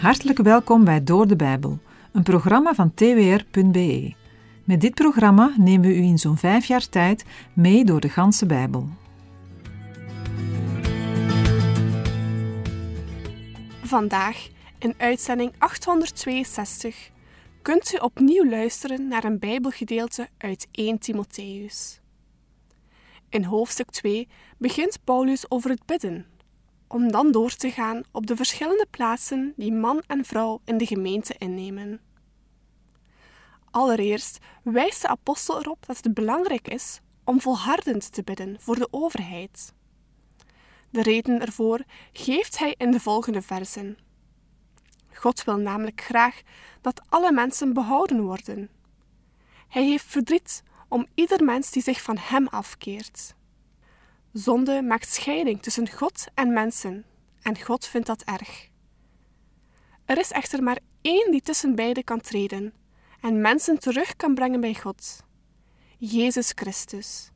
Hartelijk welkom bij Door de Bijbel, een programma van twr.be. Met dit programma nemen we u in zo'n vijf jaar tijd mee door de ganse Bijbel. Vandaag, in uitzending 862, kunt u opnieuw luisteren naar een Bijbelgedeelte uit 1 Timotheus. In hoofdstuk 2 begint Paulus over het bidden om dan door te gaan op de verschillende plaatsen die man en vrouw in de gemeente innemen. Allereerst wijst de apostel erop dat het belangrijk is om volhardend te bidden voor de overheid. De reden ervoor geeft hij in de volgende versen. God wil namelijk graag dat alle mensen behouden worden. Hij heeft verdriet om ieder mens die zich van Hem afkeert. Zonde maakt scheiding tussen God en mensen en God vindt dat erg. Er is echter maar één die tussen beiden kan treden en mensen terug kan brengen bij God. Jezus Christus.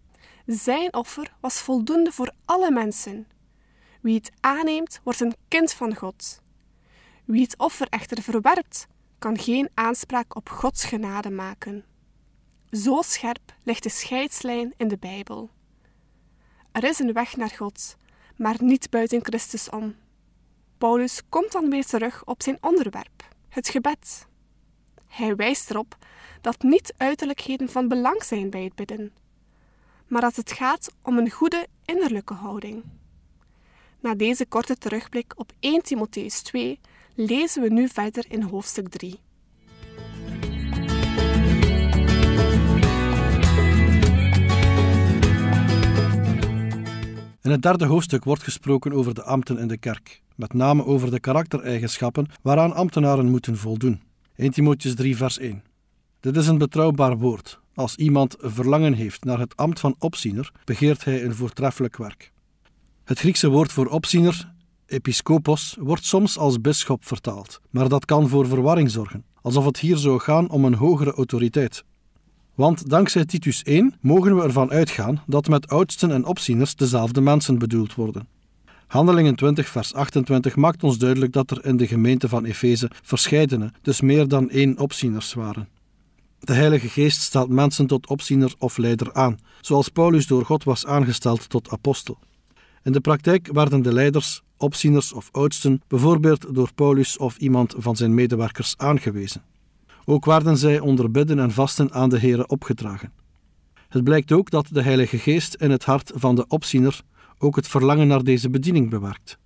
Zijn offer was voldoende voor alle mensen. Wie het aanneemt, wordt een kind van God. Wie het offer echter verwerpt, kan geen aanspraak op Gods genade maken. Zo scherp ligt de scheidslijn in de Bijbel. Er is een weg naar God, maar niet buiten Christus om. Paulus komt dan weer terug op zijn onderwerp, het gebed. Hij wijst erop dat niet uiterlijkheden van belang zijn bij het bidden, maar dat het gaat om een goede innerlijke houding. Na deze korte terugblik op 1 Timotheus 2 lezen we nu verder in hoofdstuk 3. In het derde hoofdstuk wordt gesproken over de ambten in de kerk, met name over de karaktereigenschappen waaraan ambtenaren moeten voldoen. 1 Timotheus 3, vers 1. Dit is een betrouwbaar woord. Als iemand verlangen heeft naar het ambt van opziener, begeert hij een voortreffelijk werk. Het Griekse woord voor opziener, episcopos, wordt soms als bisschop vertaald, maar dat kan voor verwarring zorgen, alsof het hier zou gaan om een hogere autoriteit, want dankzij Titus 1 mogen we ervan uitgaan dat met oudsten en opzieners dezelfde mensen bedoeld worden. Handelingen 20, vers 28 maakt ons duidelijk dat er in de gemeente van Efeze verscheidene, dus meer dan één opzieners waren. De Heilige Geest stelt mensen tot opziener of leider aan, zoals Paulus door God was aangesteld tot apostel. In de praktijk werden de leiders, opzieners of oudsten bijvoorbeeld door Paulus of iemand van zijn medewerkers aangewezen. Ook werden zij onder bidden en vasten aan de Here opgedragen. Het blijkt ook dat de Heilige Geest in het hart van de opziener ook het verlangen naar deze bediening bewerkt.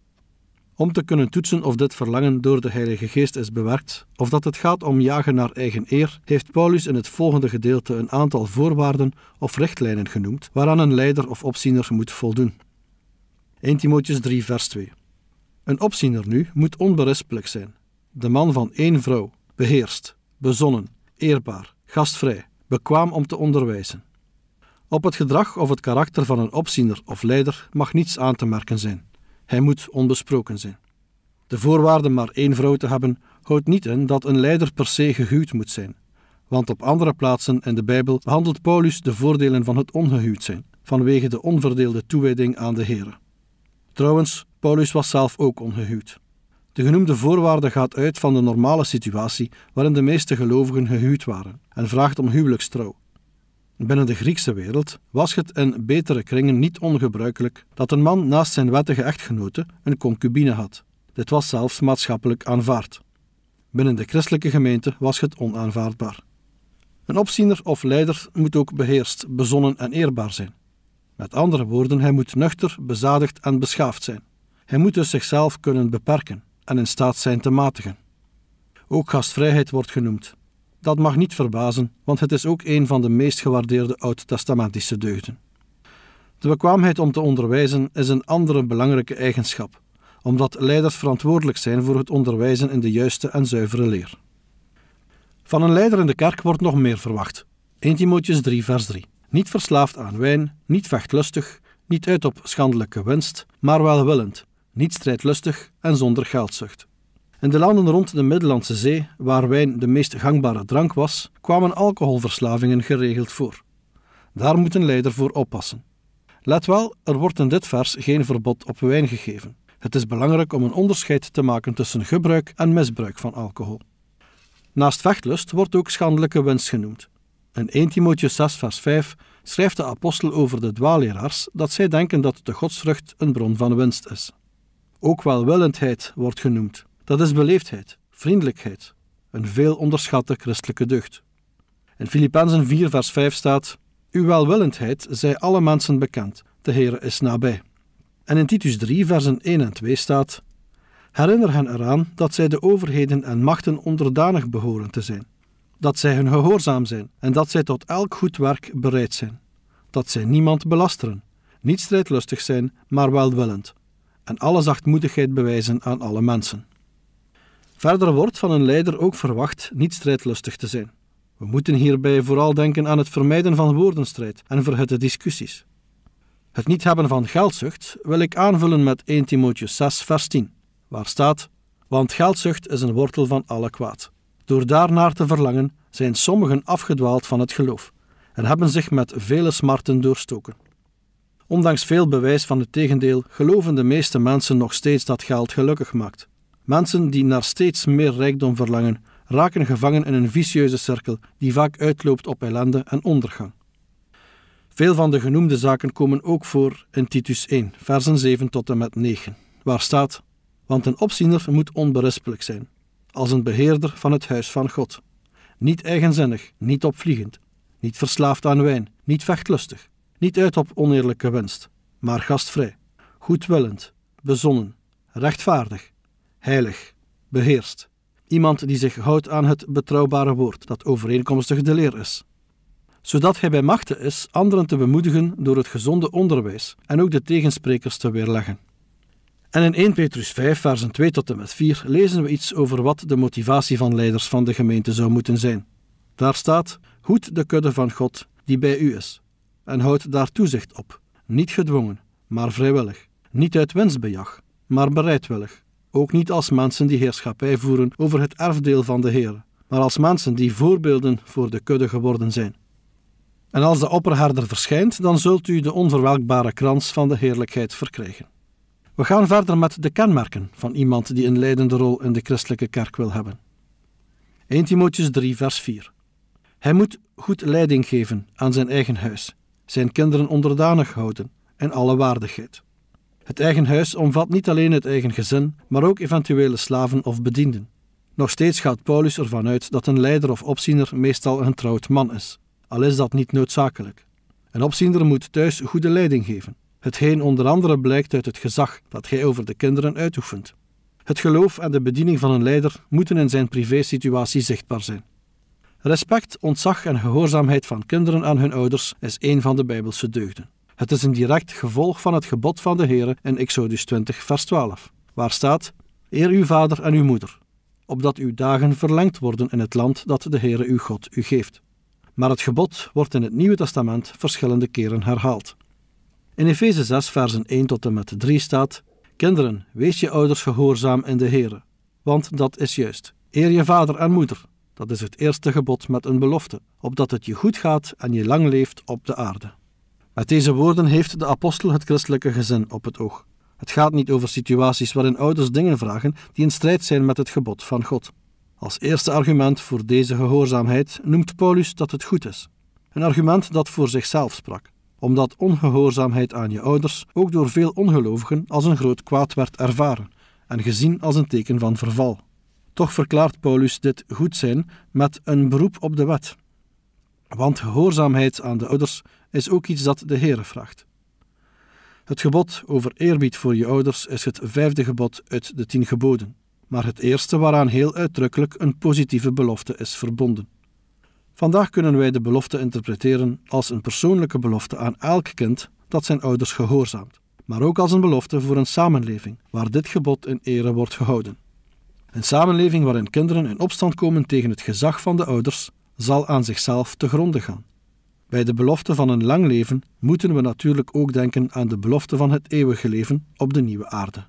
Om te kunnen toetsen of dit verlangen door de Heilige Geest is bewerkt, of dat het gaat om jagen naar eigen eer, heeft Paulus in het volgende gedeelte een aantal voorwaarden of richtlijnen genoemd waaraan een leider of opziener moet voldoen. 1 Timotheus 3, vers 2. Een opziener nu moet onberispelijk zijn, de man van één vrouw, beheerst, bezonnen, eerbaar, gastvrij, bekwaam om te onderwijzen. Op het gedrag of het karakter van een opziener of leider mag niets aan te merken zijn. Hij moet onbesproken zijn. De voorwaarde maar één vrouw te hebben houdt niet in dat een leider per se gehuwd moet zijn. Want op andere plaatsen in de Bijbel behandelt Paulus de voordelen van het ongehuwd zijn, vanwege de onverdeelde toewijding aan de Heer. Trouwens, Paulus was zelf ook ongehuwd. De genoemde voorwaarde gaat uit van de normale situatie waarin de meeste gelovigen gehuwd waren en vraagt om huwelijkstrouw. Binnen de Griekse wereld was het in betere kringen niet ongebruikelijk dat een man naast zijn wettige echtgenote een concubine had. Dit was zelfs maatschappelijk aanvaard. Binnen de christelijke gemeente was het onaanvaardbaar. Een opziener of leider moet ook beheerst, bezonnen en eerbaar zijn. Met andere woorden, hij moet nuchter, bezadigd en beschaafd zijn. Hij moet dus zichzelf kunnen beperken en in staat zijn te matigen. Ook gastvrijheid wordt genoemd. Dat mag niet verbazen, want het is ook een van de meest gewaardeerde oud-testamentische deugden. De bekwaamheid om te onderwijzen is een andere belangrijke eigenschap, omdat leiders verantwoordelijk zijn voor het onderwijzen in de juiste en zuivere leer. Van een leider in de kerk wordt nog meer verwacht. 1 Timotheus 3, vers 3. Niet verslaafd aan wijn, niet vechtlustig, niet uit op schandelijke winst, maar welwillend, niet strijdlustig en zonder geldzucht. In de landen rond de Middellandse Zee, waar wijn de meest gangbare drank was, kwamen alcoholverslavingen geregeld voor. Daar moet een leider voor oppassen. Let wel, er wordt in dit vers geen verbod op wijn gegeven. Het is belangrijk om een onderscheid te maken tussen gebruik en misbruik van alcohol. Naast vechtlust wordt ook schandelijke winst genoemd. In 1 Timotheus 6, vers 5 schrijft de apostel over de dwaaleraars dat zij denken dat de godsvrucht een bron van winst is ook welwillendheid wordt genoemd. Dat is beleefdheid, vriendelijkheid, een veel onderschatte christelijke deugd. In Filippenzen 4, vers 5 staat: Uw welwillendheid zij alle mensen bekend, de Heer is nabij. En in Titus 3, versen 1 en 2 staat: Herinner hen eraan dat zij de overheden en machten onderdanig behoren te zijn, dat zij hun gehoorzaam zijn en dat zij tot elk goed werk bereid zijn, dat zij niemand belasteren, niet strijdlustig zijn, maar welwillend en alle zachtmoedigheid bewijzen aan alle mensen. Verder wordt van een leider ook verwacht niet strijdlustig te zijn. We moeten hierbij vooral denken aan het vermijden van woordenstrijd en verhutte discussies. Het niet hebben van geldzucht wil ik aanvullen met 1 Timotheus 6, vers 10, waar staat: Want geldzucht is een wortel van alle kwaad. Door daarnaar te verlangen zijn sommigen afgedwaald van het geloof en hebben zich met vele smarten doorstoken. Ondanks veel bewijs van het tegendeel geloven de meeste mensen nog steeds dat geld gelukkig maakt. Mensen die naar steeds meer rijkdom verlangen, raken gevangen in een vicieuze cirkel die vaak uitloopt op ellende en ondergang. Veel van de genoemde zaken komen ook voor in Titus 1, versen 7 tot en met 9, waar staat: Want een opziener moet onberispelijk zijn, als een beheerder van het huis van God. Niet eigenzinnig, niet opvliegend, niet verslaafd aan wijn, niet vechtlustig, niet uit op oneerlijke winst, maar gastvrij, goedwillend, bezonnen, rechtvaardig, heilig, beheerst. Iemand die zich houdt aan het betrouwbare woord dat overeenkomstig de leer is. Zodat hij bij machte is anderen te bemoedigen door het gezonde onderwijs en ook de tegensprekers te weerleggen. En in 1 Petrus 5, versen 2 tot en met 4 lezen we iets over wat de motivatie van leiders van de gemeente zou moeten zijn. Daar staat: Hoed de kudde van God die bij u is, en houdt daar toezicht op, niet gedwongen, maar vrijwillig, niet uit wensbejag, maar bereidwillig, ook niet als mensen die heerschappij voeren over het erfdeel van de Heer, maar als mensen die voorbeelden voor de kudde geworden zijn. En als de opperherder verschijnt, dan zult u de onverwelkbare krans van de heerlijkheid verkrijgen. We gaan verder met de kenmerken van iemand die een leidende rol in de christelijke kerk wil hebben. 1 Timotheus 3, vers 4. Hij moet goed leiding geven aan zijn eigen huis, zijn kinderen onderdanig houden en alle waardigheid. Het eigen huis omvat niet alleen het eigen gezin, maar ook eventuele slaven of bedienden. Nog steeds gaat Paulus ervan uit dat een leider of opziener meestal een trouwd man is, al is dat niet noodzakelijk. Een opziener moet thuis goede leiding geven, hetgeen onder andere blijkt uit het gezag dat hij over de kinderen uitoefent. Het geloof en de bediening van een leider moeten in zijn privésituatie zichtbaar zijn. Respect, ontzag en gehoorzaamheid van kinderen aan hun ouders is een van de Bijbelse deugden. Het is een direct gevolg van het gebod van de Heere in Exodus 20, vers 12, waar staat: Eer uw vader en uw moeder, opdat uw dagen verlengd worden in het land dat de Heere uw God u geeft. Maar het gebod wordt in het Nieuwe Testament verschillende keren herhaald. In Efeze 6, versen 1 tot en met 3 staat: Kinderen, wees je ouders gehoorzaam in de Heere, want dat is juist. Eer je vader en moeder, dat is het eerste gebod met een belofte, opdat het je goed gaat en je lang leeft op de aarde. Met deze woorden heeft de apostel het christelijke gezin op het oog. Het gaat niet over situaties waarin ouders dingen vragen die in strijd zijn met het gebod van God. Als eerste argument voor deze gehoorzaamheid noemt Paulus dat het goed is. Een argument dat voor zichzelf sprak, omdat ongehoorzaamheid aan je ouders ook door veel ongelovigen als een groot kwaad werd ervaren en gezien als een teken van verval. Toch verklaart Paulus dit goed zijn met een beroep op de wet. Want gehoorzaamheid aan de ouders is ook iets dat de Heere vraagt. Het gebod over eerbied voor je ouders is het vijfde gebod uit de tien geboden, maar het eerste waaraan heel uitdrukkelijk een positieve belofte is verbonden. Vandaag kunnen wij de belofte interpreteren als een persoonlijke belofte aan elk kind dat zijn ouders gehoorzaamt, maar ook als een belofte voor een samenleving waar dit gebod in ere wordt gehouden. Een samenleving waarin kinderen in opstand komen tegen het gezag van de ouders, zal aan zichzelf te gronde gaan. Bij de belofte van een lang leven moeten we natuurlijk ook denken aan de belofte van het eeuwige leven op de nieuwe aarde.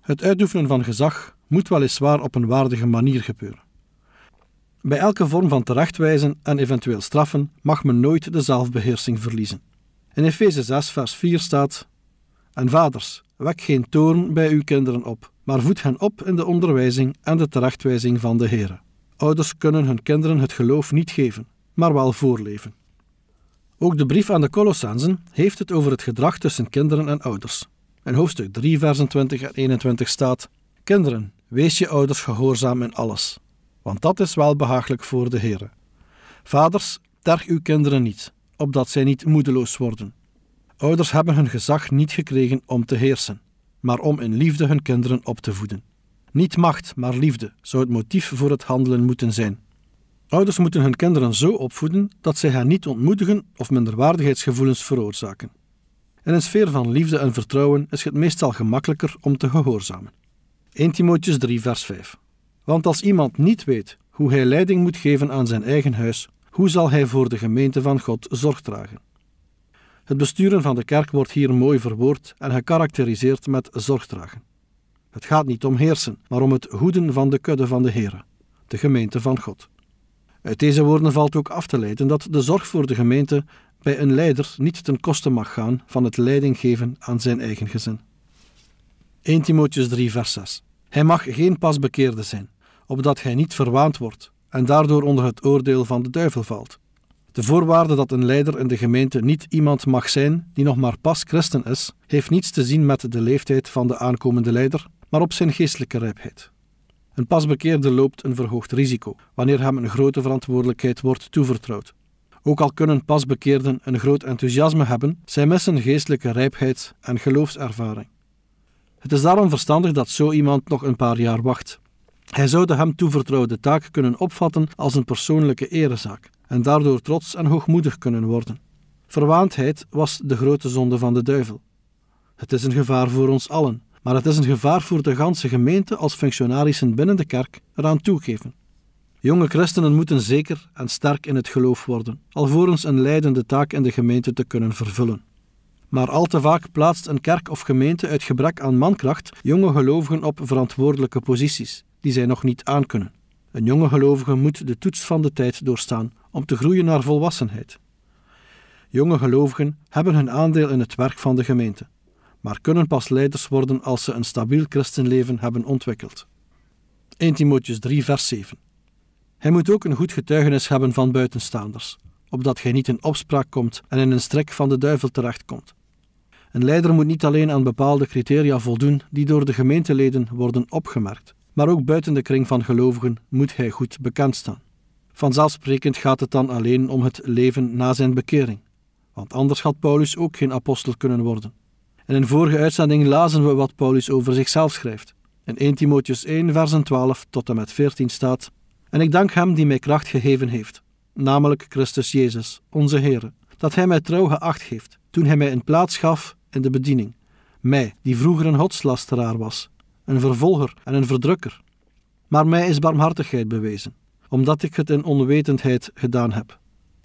Het uitoefenen van gezag moet weliswaar op een waardige manier gebeuren. Bij elke vorm van terechtwijzen en eventueel straffen mag men nooit de zelfbeheersing verliezen. In Efeze 6, vers 4 staat: En vaders, wek geen toorn bij uw kinderen op, maar voed hen op in de onderwijzing en de terechtwijzing van de Heer. Ouders kunnen hun kinderen het geloof niet geven, maar wel voorleven. Ook de brief aan de Colossensen heeft het over het gedrag tussen kinderen en ouders. In hoofdstuk 3, versen 20 en 21 staat: Kinderen, wees je ouders gehoorzaam in alles, want dat is wel behagelijk voor de Heer. Vaders, terg uw kinderen niet, opdat zij niet moedeloos worden. Ouders hebben hun gezag niet gekregen om te heersen maar om in liefde hun kinderen op te voeden. Niet macht, maar liefde zou het motief voor het handelen moeten zijn. Ouders moeten hun kinderen zo opvoeden dat zij hen niet ontmoedigen of minderwaardigheidsgevoelens veroorzaken. In een sfeer van liefde en vertrouwen is het meestal gemakkelijker om te gehoorzamen. 1 Timotheus 3, vers 5. Want als iemand niet weet hoe hij leiding moet geven aan zijn eigen huis, hoe zal hij voor de gemeente van God zorg dragen? Het besturen van de kerk wordt hier mooi verwoord en gekarakteriseerd met zorgdragen. Het gaat niet om heersen, maar om het hoeden van de kudde van de Heere, de gemeente van God. Uit deze woorden valt ook af te leiden dat de zorg voor de gemeente bij een leider niet ten koste mag gaan van het leidinggeven aan zijn eigen gezin. 1 Timotheus 3, vers 6. Hij mag geen pasbekeerde zijn, opdat hij niet verwaand wordt en daardoor onder het oordeel van de duivel valt. De voorwaarde dat een leider in de gemeente niet iemand mag zijn die nog maar pas christen is, heeft niets te zien met de leeftijd van de aankomende leider, maar op zijn geestelijke rijpheid. Een pasbekeerde loopt een verhoogd risico wanneer hem een grote verantwoordelijkheid wordt toevertrouwd. Ook al kunnen pasbekeerden een groot enthousiasme hebben, zij missen geestelijke rijpheid en geloofservaring. Het is daarom verstandig dat zo iemand nog een paar jaar wacht. Hij zou de hem toevertrouwde taak kunnen opvatten als een persoonlijke erezaak en daardoor trots en hoogmoedig kunnen worden. Verwaandheid was de grote zonde van de duivel. Het is een gevaar voor ons allen, maar het is een gevaar voor de ganse gemeente als functionarissen binnen de kerk eraan toegeven. Jonge christenen moeten zeker en sterk in het geloof worden, alvorens een leidende taak in de gemeente te kunnen vervullen. Maar al te vaak plaatst een kerk of gemeente uit gebrek aan mankracht jonge gelovigen op verantwoordelijke posities, die zij nog niet aankunnen. Een jonge gelovige moet de toets van de tijd doorstaan om te groeien naar volwassenheid. Jonge gelovigen hebben hun aandeel in het werk van de gemeente, maar kunnen pas leiders worden als ze een stabiel christenleven hebben ontwikkeld. 1 Timotheus 3, vers 7. Hij moet ook een goed getuigenis hebben van buitenstaanders, opdat gij niet in opspraak komt en in een strik van de duivel terechtkomt. Een leider moet niet alleen aan bepaalde criteria voldoen die door de gemeenteleden worden opgemerkt, maar ook buiten de kring van gelovigen moet hij goed bekend staan. Vanzelfsprekend gaat het dan alleen om het leven na zijn bekering, want anders had Paulus ook geen apostel kunnen worden. En in vorige uitzending lazen we wat Paulus over zichzelf schrijft. In 1 Timotheus 1, versen 12 tot en met 14 staat: En ik dank hem die mij kracht gegeven heeft, namelijk Christus Jezus, onze Heer, dat hij mij trouw geacht heeft, toen hij mij een plaats gaf in de bediening. Mij, die vroeger een godslasteraar was, een vervolger en een verdrukker. Maar mij is barmhartigheid bewezen, omdat ik het in onwetendheid gedaan heb,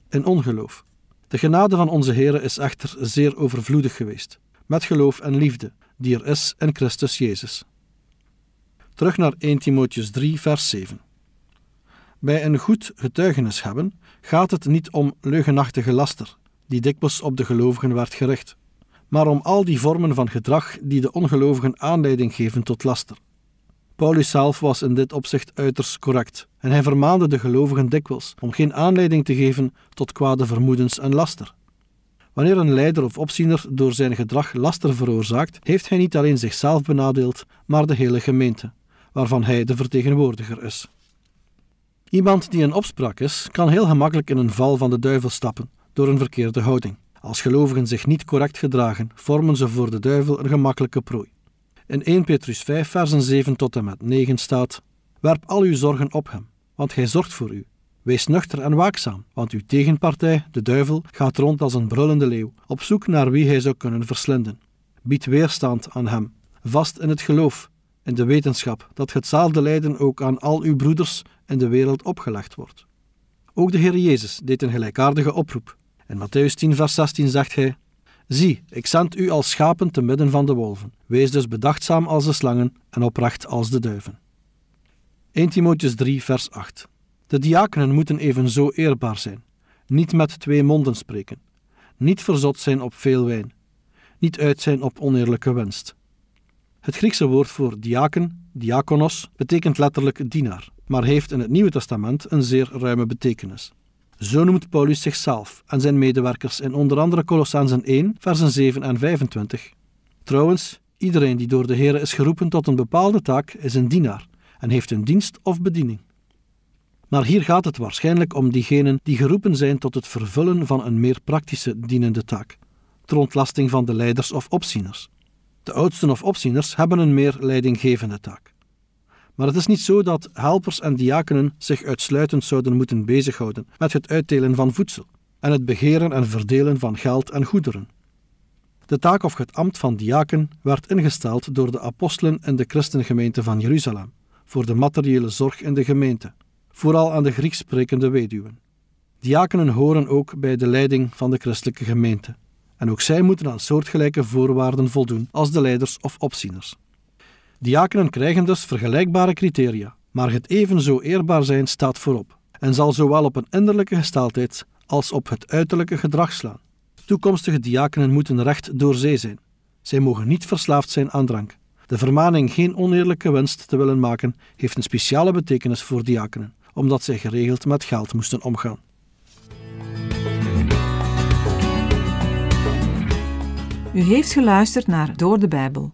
in ongeloof. De genade van onze Heer is echter zeer overvloedig geweest, met geloof en liefde, die er is in Christus Jezus. Terug naar 1 Timotheus 3, vers 7. Bij een goed getuigenis hebben gaat het niet om leugenachtige laster, die dikwijls op de gelovigen werd gericht maar om al die vormen van gedrag die de ongelovigen aanleiding geven tot laster. Paulus zelf was in dit opzicht uiterst correct en hij vermaande de gelovigen dikwijls om geen aanleiding te geven tot kwade vermoedens en laster. Wanneer een leider of opziener door zijn gedrag laster veroorzaakt, heeft hij niet alleen zichzelf benadeeld, maar de hele gemeente, waarvan hij de vertegenwoordiger is. Iemand die een opspraak is, kan heel gemakkelijk in een val van de duivel stappen door een verkeerde houding. Als gelovigen zich niet correct gedragen, vormen ze voor de duivel een gemakkelijke prooi. In 1 Petrus 5, versen 7 tot en met 9 staat: Werp al uw zorgen op hem, want hij zorgt voor u. Wees nuchter en waakzaam, want uw tegenpartij, de duivel, gaat rond als een brullende leeuw, op zoek naar wie hij zou kunnen verslinden. Bied weerstand aan hem, vast in het geloof, in de wetenschap dat hetzelfde lijden ook aan al uw broeders in de wereld opgelegd wordt. Ook de Heer Jezus deed een gelijkaardige oproep. In Matthäus 10, vers 16 zegt hij: Zie, ik zend u als schapen te midden van de wolven. Wees dus bedachtzaam als de slangen en oprecht als de duiven. 1 Timotheus 3, vers 8. De diakenen moeten evenzo eerbaar zijn, niet met twee monden spreken, niet verzot zijn op veel wijn, niet uit zijn op oneerlijke winst. Het Griekse woord voor diaken, diakonos, betekent letterlijk dienaar, maar heeft in het Nieuwe Testament een zeer ruime betekenis. Zo noemt Paulus zichzelf en zijn medewerkers in onder andere Colossensen 1, versen 7 en 25. Trouwens, iedereen die door de Heer is geroepen tot een bepaalde taak, is een dienaar en heeft een dienst of bediening. Maar hier gaat het waarschijnlijk om diegenen die geroepen zijn tot het vervullen van een meer praktische dienende taak, ter ontlasting van de leiders of opzieners. De oudsten of opzieners hebben een meer leidinggevende taak. Maar het is niet zo dat helpers en diakenen zich uitsluitend zouden moeten bezighouden met het uitdelen van voedsel en het begeren en verdelen van geld en goederen. De taak of het ambt van diaken werd ingesteld door de apostelen in de christengemeente van Jeruzalem voor de materiële zorg in de gemeente, vooral aan de Grieks sprekende weduwen. Diakenen horen ook bij de leiding van de christelijke gemeente en ook zij moeten aan soortgelijke voorwaarden voldoen als de leiders of opzieners. Diakenen krijgen dus vergelijkbare criteria, maar het evenzo eerbaar zijn staat voorop en zal zowel op een innerlijke gesteldheid als op het uiterlijke gedrag slaan. Toekomstige diakenen moeten recht door zee zijn. Zij mogen niet verslaafd zijn aan drank. De vermaning geen oneerlijke winst te willen maken heeft een speciale betekenis voor diakenen, omdat zij geregeld met geld moesten omgaan. U heeft geluisterd naar Door de Bijbel